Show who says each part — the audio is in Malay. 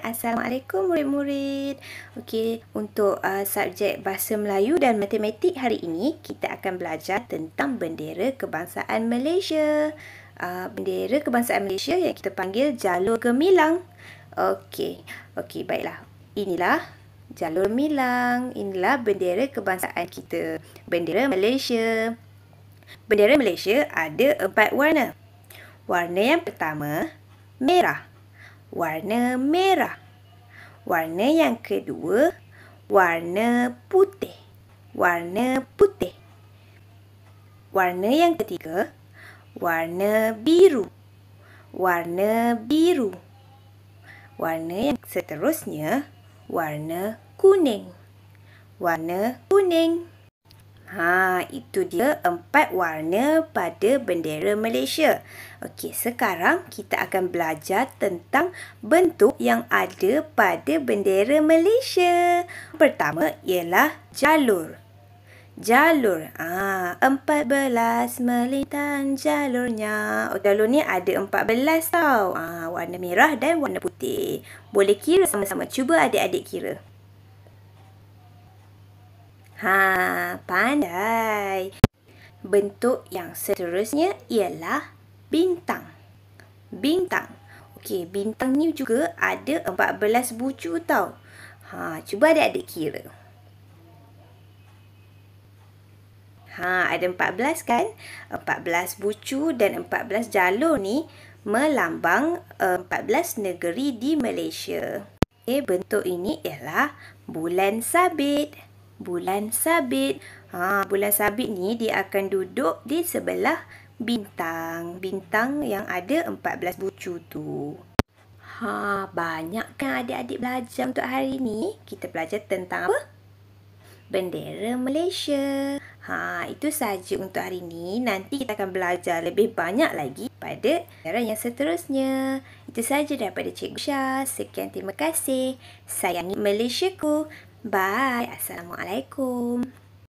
Speaker 1: Assalamualaikum murid-murid. Okay, untuk uh, subjek bahasa Melayu dan matematik hari ini, kita akan belajar tentang bendera kebangsaan Malaysia. Uh, bendera kebangsaan Malaysia yang kita panggil Jalur Gemilang. Okey. okay baiklah. Inilah Jalur Gemilang. Inilah bendera kebangsaan kita, bendera Malaysia. Bendera Malaysia ada empat warna. Warna yang pertama merah warna merah. Warna yang kedua, warna putih. Warna putih. Warna yang ketiga, warna biru. Warna biru. Warna yang seterusnya, warna kuning. Warna kuning. Ha, itu dia empat warna pada bendera Malaysia. Okey, sekarang kita akan belajar tentang bentuk yang ada pada bendera Malaysia. Pertama ialah jalur. Jalur. Ah, Empat belas melintang jalurnya. Oh, jalur ni ada empat belas tau. Ah, warna merah dan warna putih. Boleh kira sama-sama. Cuba adik-adik kira. Ha, pandai. Bentuk yang seterusnya ialah bintang. Bintang. Okey, bintang ni juga ada 14 bucu tau. Ha, cuba adik-adik kira. Ha, ada 14 kan? 14 bucu dan 14 jalur ni melambang 14 eh, negeri di Malaysia. Okey, bentuk ini ialah bulan sabit bulan sabit. Ha, bulan sabit ni dia akan duduk di sebelah bintang. Bintang yang ada 14 bucu tu. Ha, banyak kan adik-adik belajar untuk hari ni? Kita belajar tentang apa? Bendera Malaysia. Ha, itu sahaja untuk hari ni. Nanti kita akan belajar lebih banyak lagi pada pelajaran yang seterusnya. Itu sahaja daripada Cikgu Syah. Sekian terima kasih. Sayangi Malaysia ku. Bye. Assalamualaikum.